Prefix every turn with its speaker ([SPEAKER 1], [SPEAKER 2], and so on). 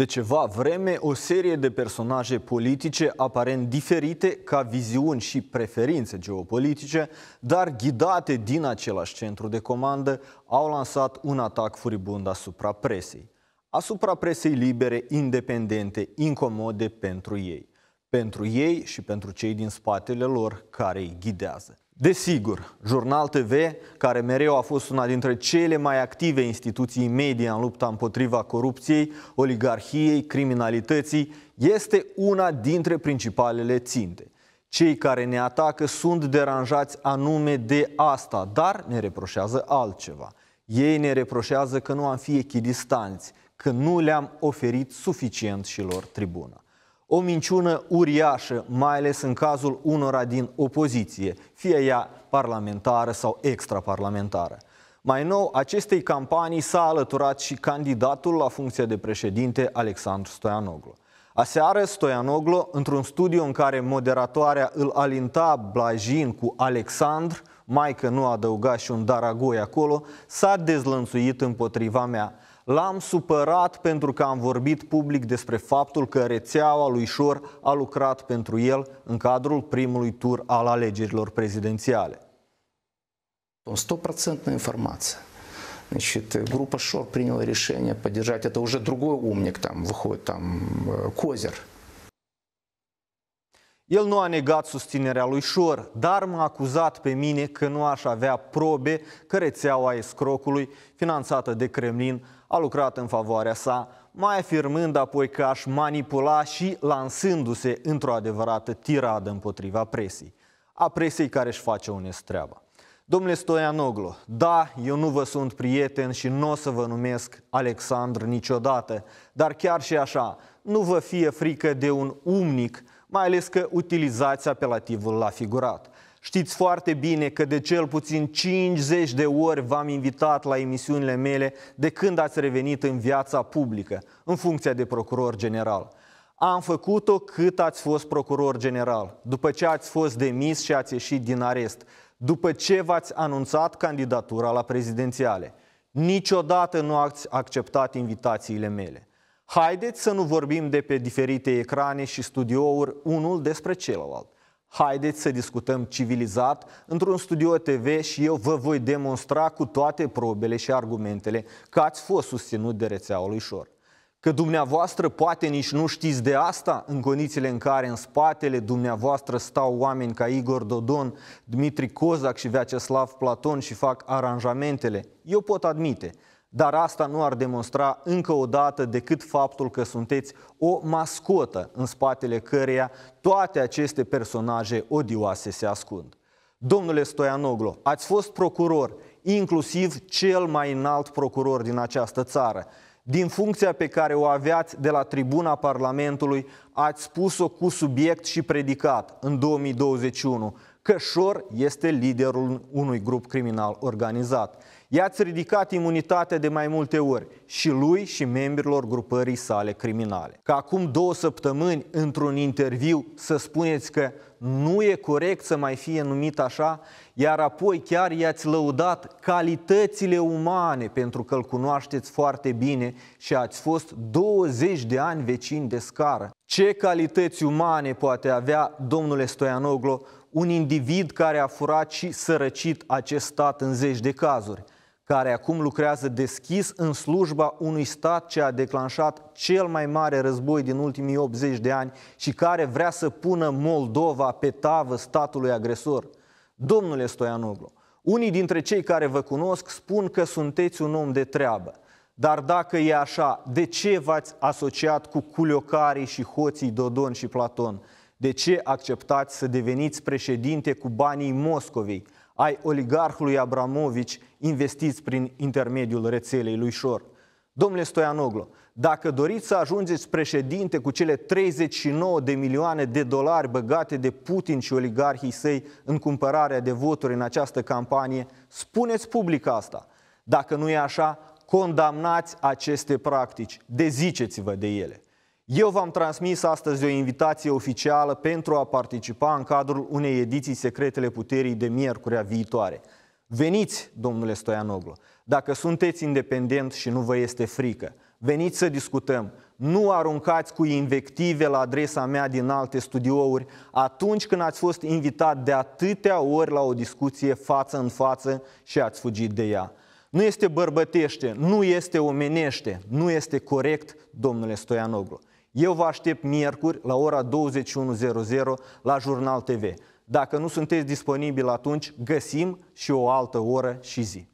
[SPEAKER 1] De ceva vreme, o serie de personaje politice aparent diferite ca viziuni și preferințe geopolitice, dar ghidate din același centru de comandă, au lansat un atac furibund asupra presei. Asupra presei libere, independente, incomode pentru ei. Pentru ei și pentru cei din spatele lor care îi ghidează. Desigur, Jurnal TV, care mereu a fost una dintre cele mai active instituții media în lupta împotriva corupției, oligarhiei, criminalității, este una dintre principalele ținte. Cei care ne atacă sunt deranjați anume de asta, dar ne reproșează altceva. Ei ne reproșează că nu am fi echidistanți, că nu le-am oferit suficient și lor tribuna. O minciună uriașă, mai ales în cazul unora din opoziție, fie ea parlamentară sau extraparlamentară. Mai nou, acestei campanii s-a alăturat și candidatul la funcția de președinte Alexandru Stoianoglu. Aseară, Stoianoglu, într-un studiu în care moderatoarea îl alinta Blajin cu Alexandru, mai că nu adăuga și un daragoi acolo, s-a dezlănțuit împotriva mea. L-am supărat pentru că am vorbit public despre faptul că rețeaua lui Șor a lucrat pentru el în cadrul primului tur al alegerilor prezidențiale. 100% информация. Значит, группа Шор приняла решение поддержать. Это уже другой умник там выходит, там э, Козер. El nu a negat susținerea lui Șor, dar m-a acuzat pe mine că nu aș avea probe că rețeaua escrocului, finanțată de Kremlin, a lucrat în favoarea sa, mai afirmând apoi că aș manipula și lansându-se într-o adevărată tiradă împotriva presei, a presei care își face unest treaba. Domnule Stoianoglu, da, eu nu vă sunt prieten și nu o să vă numesc Alexandru niciodată, dar chiar și așa, nu vă fie frică de un umnic mai ales că utilizați apelativul la figurat. Știți foarte bine că de cel puțin 50 de ori v-am invitat la emisiunile mele de când ați revenit în viața publică, în funcția de procuror general. Am făcut-o cât ați fost procuror general, după ce ați fost demis și ați ieșit din arest, după ce v-ați anunțat candidatura la prezidențiale. Niciodată nu ați acceptat invitațiile mele. Haideți să nu vorbim de pe diferite ecrane și studiouri unul despre celălalt. Haideți să discutăm civilizat într-un studio TV și eu vă voi demonstra cu toate probele și argumentele că ați fost susținut de rețeaua lui Șor. Că dumneavoastră poate nici nu știți de asta în condițiile în care în spatele dumneavoastră stau oameni ca Igor Dodon, Dmitri Kozak și Vyacheslav Platon și fac aranjamentele. Eu pot admite, dar asta nu ar demonstra încă o dată decât faptul că sunteți o mascotă în spatele căreia toate aceste personaje odioase se ascund. Domnule Stoianoglu, ați fost procuror, inclusiv cel mai înalt procuror din această țară. Din funcția pe care o aveați de la tribuna Parlamentului, ați spus-o cu subiect și predicat în 2021 că Șor este liderul unui grup criminal organizat. I-ați ridicat imunitatea de mai multe ori și lui și membrilor grupării sale criminale. Ca acum două săptămâni, într-un interviu, să spuneți că nu e corect să mai fie numit așa, iar apoi chiar i-ați lăudat calitățile umane pentru că îl cunoașteți foarte bine și ați fost 20 de ani vecini de scară. Ce calități umane poate avea domnule Stoianoglo un individ care a furat și sărăcit acest stat în zeci de cazuri? care acum lucrează deschis în slujba unui stat ce a declanșat cel mai mare război din ultimii 80 de ani și care vrea să pună Moldova pe tavă statului agresor. Domnule Stoianoglu, unii dintre cei care vă cunosc spun că sunteți un om de treabă. Dar dacă e așa, de ce v-ați asociat cu culiocarii și hoții Dodon și Platon? De ce acceptați să deveniți președinte cu banii Moscovei? ai oligarhului Abramovici investiți prin intermediul rețelei lui Șor. Domnule Stoianoglu, dacă doriți să ajungeți președinte cu cele 39 de milioane de dolari băgate de Putin și oligarhii săi în cumpărarea de voturi în această campanie, spuneți public asta. Dacă nu e așa, condamnați aceste practici, deziceți-vă de ele. Eu v-am transmis astăzi o invitație oficială pentru a participa în cadrul unei ediții Secretele Puterii de miercurea viitoare. Veniți, domnule Stoianoglu, dacă sunteți independent și nu vă este frică, veniți să discutăm. Nu aruncați cu invective la adresa mea din alte studiouri atunci când ați fost invitat de atâtea ori la o discuție față în față și ați fugit de ea. Nu este bărbătește, nu este omenește, nu este corect, domnule Stoianoglu. Eu vă aștept miercuri la ora 21.00 la Jurnal TV. Dacă nu sunteți disponibil atunci, găsim și o altă oră și zi.